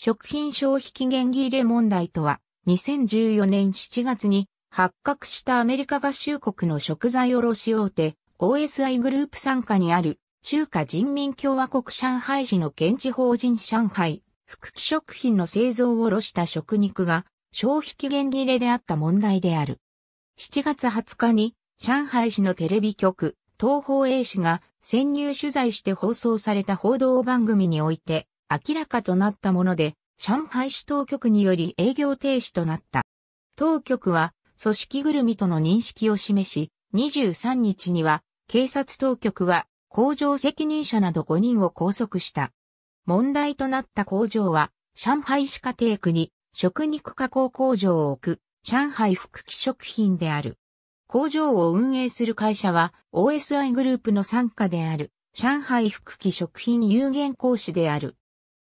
食品消費期限切れ問題とは、2014年7月に発覚したアメリカ合衆国の食材卸大手 OSI グループ傘下にある中華人民共和国上海市の現地法人上海副機食品の製造を卸した食肉が消費期限切れであった問題である。7月20日に上海市のテレビ局東方 A 視が潜入取材して放送された報道番組において明らかとなったもので、上海市当局により営業停止となった。当局は組織ぐるみとの認識を示し、23日には警察当局は工場責任者など5人を拘束した。問題となった工場は上海市家庭区に食肉加工工場を置く上海福機食品である。工場を運営する会社は OSI グループの参加である上海福機食品有限講師である。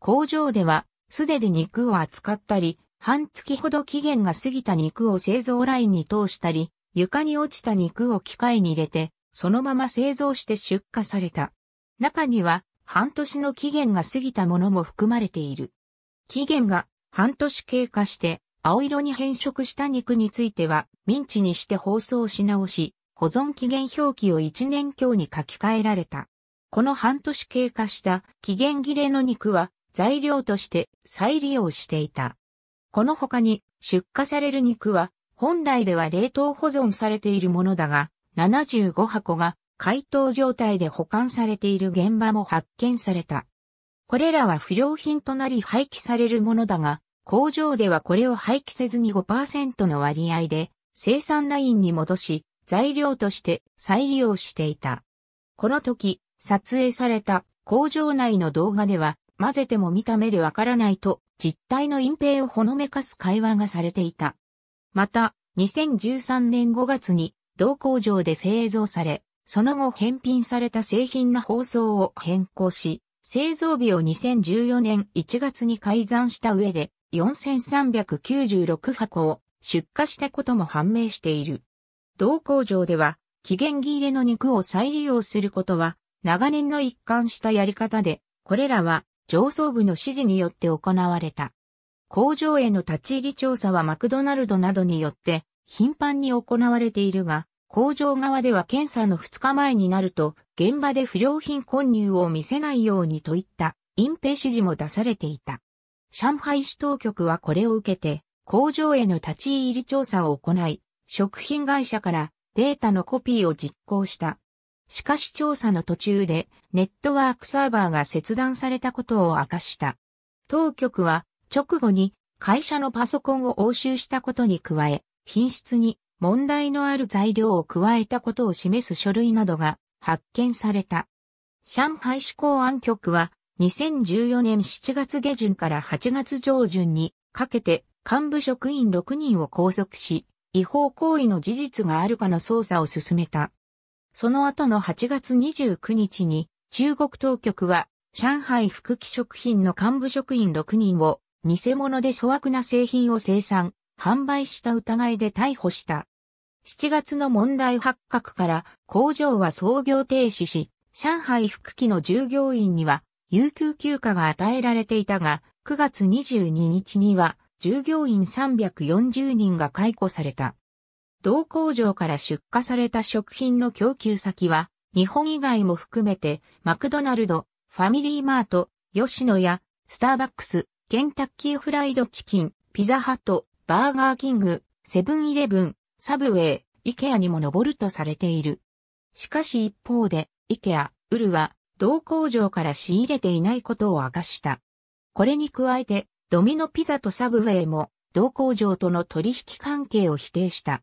工場では素手で肉を扱ったり、半月ほど期限が過ぎた肉を製造ラインに通したり、床に落ちた肉を機械に入れて、そのまま製造して出荷された。中には、半年の期限が過ぎたものも含まれている。期限が半年経過して、青色に変色した肉については、ミンチにして包装し直し、保存期限表記を1年強に書き換えられた。この半年経過した期限切れの肉は、材料として再利用していた。この他に出荷される肉は本来では冷凍保存されているものだが、75箱が解凍状態で保管されている現場も発見された。これらは不良品となり廃棄されるものだが、工場ではこれを廃棄せずに5%の割合で生産ラインに戻し、材料として再利用していた。この時、撮影された工場内の動画では、混ぜても見た目でわからないと、実態の隠蔽をほのめかす会話がされていた。また、2013年5月に同工場で製造され、その後返品された製品の包装を変更し、製造日を2014年1月に改ざんした上で、4396箱を出荷したことも判明している。同工場では、期限切れの肉を再利用することは、長年の一貫したやり方で、これらは上層部の指示によって行われた。工場への立ち入り調査はマクドナルドなどによって頻繁に行われているが、工場側では検査の2日前になると、現場で不良品混入を見せないようにといった隠蔽指示も出されていた。上海市当局はこれを受けて、工場への立ち入り調査を行い、食品会社からデータのコピーを実行した。しかし調査の途中でネットワークサーバーが切断されたことを明かした。当局は直後に会社のパソコンを押収したことに加え、品質に問題のある材料を加えたことを示す書類などが発見された。上海市公安局は2014年7月下旬から8月上旬にかけて幹部職員6人を拘束し、違法行為の事実があるかの捜査を進めた。その後の8月29日に中国当局は上海福記食品の幹部職員6人を偽物で粗悪な製品を生産、販売した疑いで逮捕した。7月の問題発覚から工場は操業停止し、上海福記の従業員には有給休暇が与えられていたが、9月22日には従業員340人が解雇された。同工場から出荷された食品の供給先は、日本以外も含めて、マクドナルド、ファミリーマート、吉野家、スターバックス、ケンタッキーフライドチキン、ピザハット、バーガーキング、セブンイレブン、サブウェイ、イケアにも上るとされている。しかし一方で、イケア、ウルは、同工場から仕入れていないことを明かした。これに加えて、ドミノピザとサブウェイも、同工場との取引関係を否定した。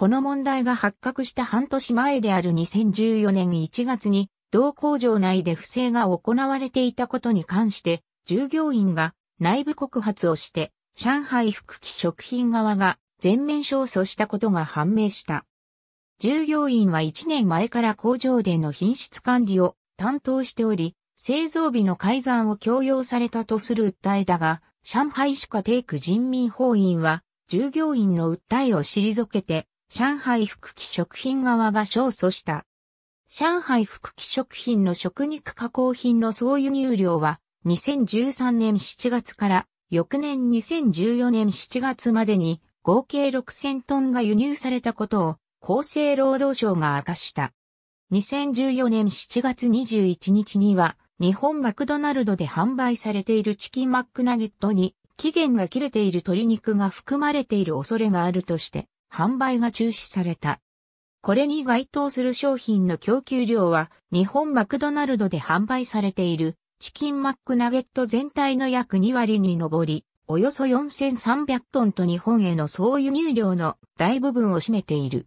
この問題が発覚した半年前である2014年1月に、同工場内で不正が行われていたことに関して、従業員が内部告発をして、上海福祉食品側が全面勝訴したことが判明した。従業員は1年前から工場での品質管理を担当しており、製造日の改ざんを強要されたとする訴えだが、上海市家イク人民法院は、従業員の訴えを退けて、上海福祉食品側が勝訴した。上海福祉食品の食肉加工品の総輸入量は2013年7月から翌年2014年7月までに合計6000トンが輸入されたことを厚生労働省が明かした。2014年7月21日には日本マクドナルドで販売されているチキンマックナゲットに期限が切れている鶏肉が含まれている恐れがあるとして販売が中止された。これに該当する商品の供給量は日本マクドナルドで販売されているチキンマックナゲット全体の約2割に上り、およそ4300トンと日本への総輸入量の大部分を占めている。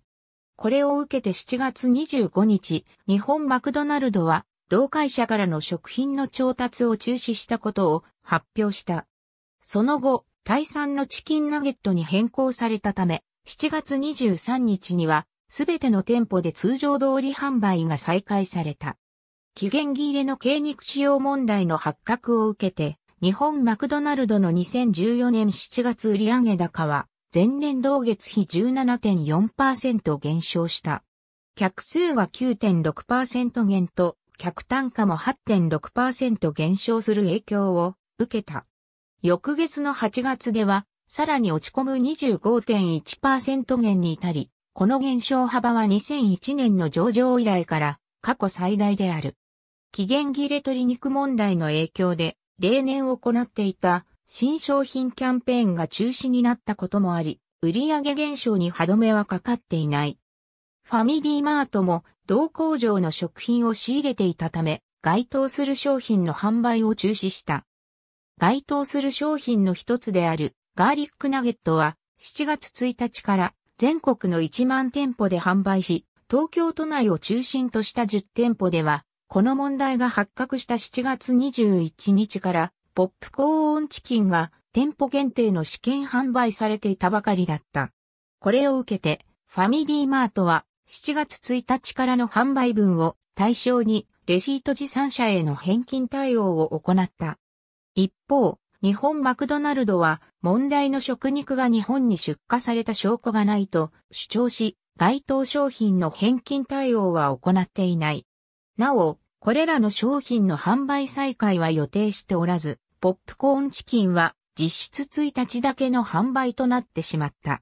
これを受けて7月25日、日本マクドナルドは同会社からの食品の調達を中止したことを発表した。その後、タイ産のチキンナゲットに変更されたため、7月23日には、すべての店舗で通常通り販売が再開された。期限切れの軽肉使用問題の発覚を受けて、日本マクドナルドの2014年7月売上高は、前年同月比17.4%減少した。客数は9.6%減と、客単価も8.6%減少する影響を受けた。翌月の8月では、さらに落ち込む25.1%減に至り、この減少幅は2001年の上場以来から過去最大である。期限切れ鶏肉問題の影響で、例年行っていた新商品キャンペーンが中止になったこともあり、売上減少に歯止めはかかっていない。ファミリーマートも同工場の食品を仕入れていたため、該当する商品の販売を中止した。該当する商品の一つであるガーリックナゲットは7月1日から全国の1万店舗で販売し、東京都内を中心とした10店舗では、この問題が発覚した7月21日から、ポップコーンチキンが店舗限定の試験販売されていたばかりだった。これを受けて、ファミリーマートは7月1日からの販売分を対象にレシート持参者への返金対応を行った。一方、日本マクドナルドは問題の食肉が日本に出荷された証拠がないと主張し、該当商品の返金対応は行っていない。なお、これらの商品の販売再開は予定しておらず、ポップコーンチキンは実質1日だけの販売となってしまった。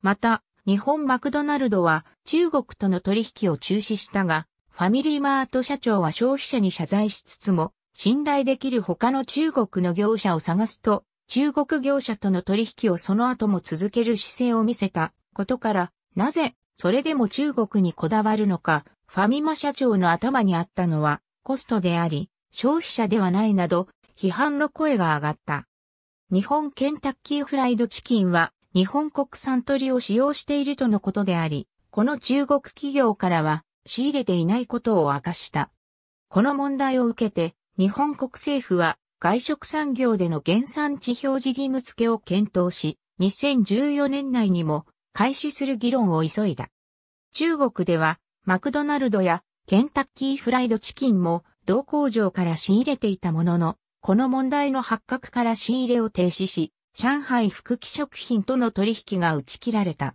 また、日本マクドナルドは中国との取引を中止したが、ファミリーマート社長は消費者に謝罪しつつも、信頼できる他の中国の業者を探すと、中国業者との取引をその後も続ける姿勢を見せたことから、なぜ、それでも中国にこだわるのか、ファミマ社長の頭にあったのは、コストであり、消費者ではないなど、批判の声が上がった。日本ケンタッキーフライドチキンは、日本国産鶏を使用しているとのことであり、この中国企業からは、仕入れていないことを明かした。この問題を受けて、日本国政府は外食産業での原産地表示義務付けを検討し、2014年内にも開始する議論を急いだ。中国ではマクドナルドやケンタッキーフライドチキンも同工場から仕入れていたものの、この問題の発覚から仕入れを停止し、上海福木食品との取引が打ち切られた。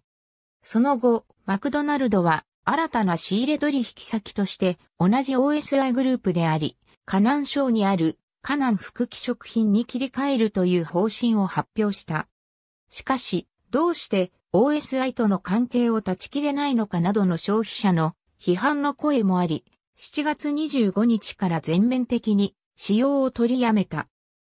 その後、マクドナルドは新たな仕入れ取引先として同じ OSI グループであり、河南省にある河南福記食品に切り替えるという方針を発表した。しかし、どうして OSI との関係を断ち切れないのかなどの消費者の批判の声もあり、7月25日から全面的に使用を取りやめた。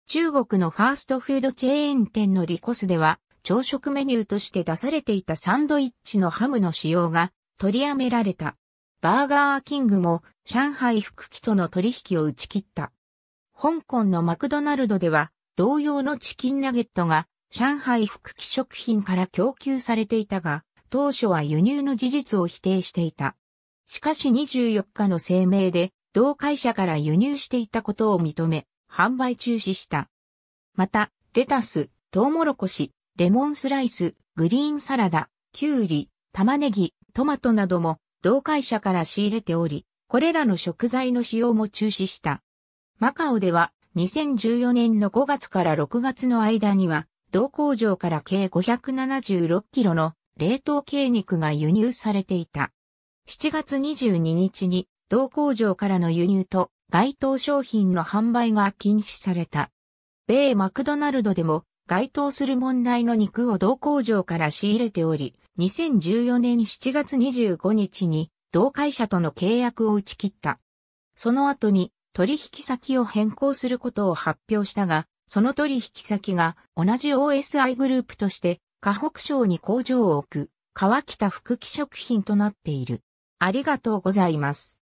中国のファーストフードチェーン店のリコスでは、朝食メニューとして出されていたサンドイッチのハムの使用が取りやめられた。バーガーキングも上海福帰との取引を打ち切った。香港のマクドナルドでは、同様のチキンナゲットが、上海福帰食品から供給されていたが、当初は輸入の事実を否定していた。しかし24日の声明で、同会社から輸入していたことを認め、販売中止した。また、レタス、トウモロコシ、レモンスライス、グリーンサラダ、キュウリ、玉ねぎ、トマトなども同会社から仕入れており、これらの食材の使用も中止した。マカオでは2014年の5月から6月の間には、同工場から計576キロの冷凍鶏肉が輸入されていた。7月22日に同工場からの輸入と該当商品の販売が禁止された。米マクドナルドでも該当する問題の肉を同工場から仕入れており、2014年7月25日に同会社との契約を打ち切った。その後に取引先を変更することを発表したが、その取引先が同じ OSI グループとして河北省に工場を置く河北副祉食品となっている。ありがとうございます。